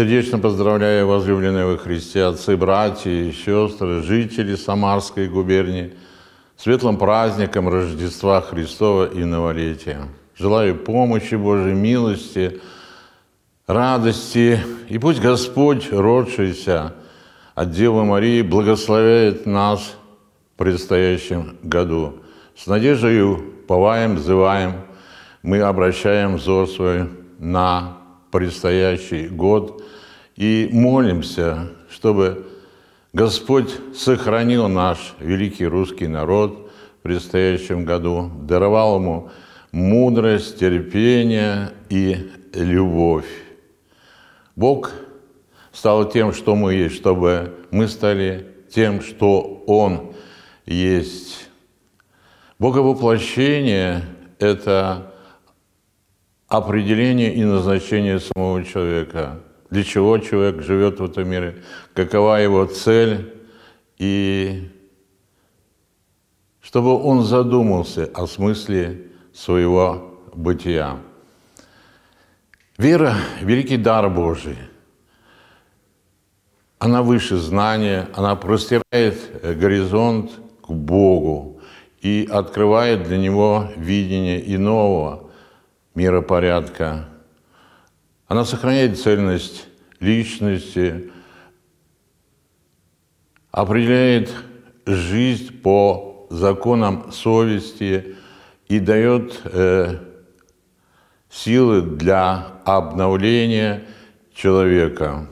Сердечно поздравляю возлюбленные во Христе, отцы, братья и сестры, жители Самарской губернии, светлым праздником Рождества Христова и Новолетия. Желаю помощи Божьей милости, радости, и пусть Господь, родшийся от Девы Марии, благословляет нас в предстоящем году. С надеждою поваем, взываем, мы обращаем взор свой на предстоящий год и молимся, чтобы Господь сохранил наш великий русский народ в предстоящем году, даровал ему мудрость, терпение и любовь. Бог стал тем, что мы есть, чтобы мы стали тем, что Он есть. Боговоплощение – это определение и назначение самого человека. Для чего человек живет в этом мире, какова его цель, и чтобы он задумался о смысле своего бытия. Вера – великий дар Божий. Она выше знания, она простирает горизонт к Богу и открывает для него видение иного – миропорядка. Она сохраняет цельность личности, определяет жизнь по законам совести и дает э, силы для обновления человека.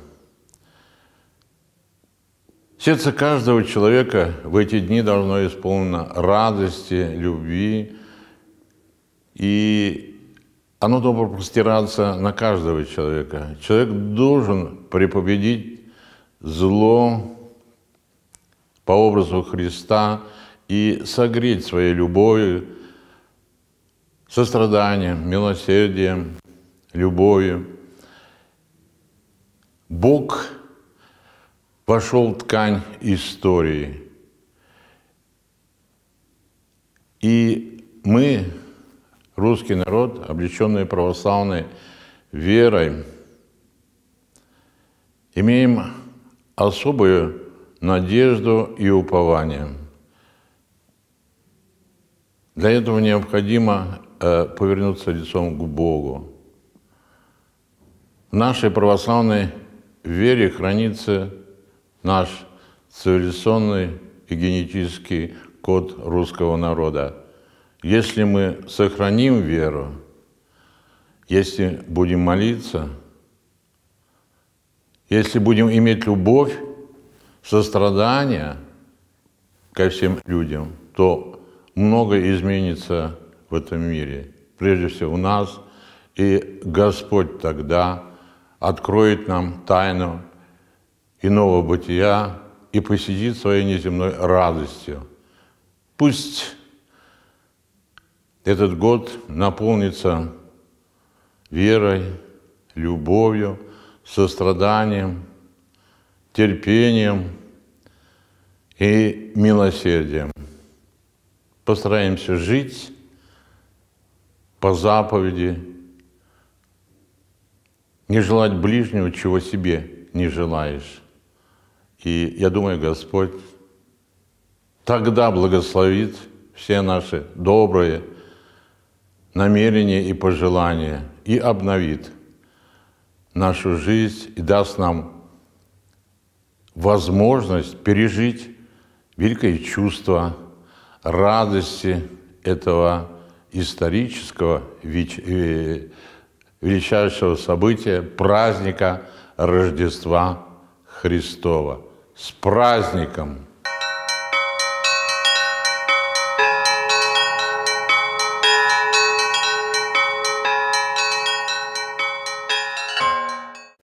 Сердце каждого человека в эти дни должно исполнено радости, любви и оно должно простираться на каждого человека. Человек должен препобедить зло по образу Христа и согреть своей любовью, состраданием, милосердием, любовью. Бог вошел в ткань истории. И мы русский народ, облеченный православной верой, имеем особую надежду и упование. Для этого необходимо э, повернуться лицом к Богу. В нашей православной вере хранится наш цивилизационный и генетический код русского народа – если мы сохраним веру, если будем молиться, если будем иметь любовь, сострадание ко всем людям, то много изменится в этом мире, прежде всего у нас, и Господь тогда откроет нам тайну иного бытия и посетит своей неземной радостью. Пусть этот год наполнится верой, любовью, состраданием, терпением и милосердием. Постараемся жить по заповеди, не желать ближнего, чего себе не желаешь. И я думаю, Господь тогда благословит все наши добрые, намерения и пожелания и обновит нашу жизнь и даст нам возможность пережить великое чувство радости этого исторического э, величайшего события, праздника Рождества Христова. С праздником!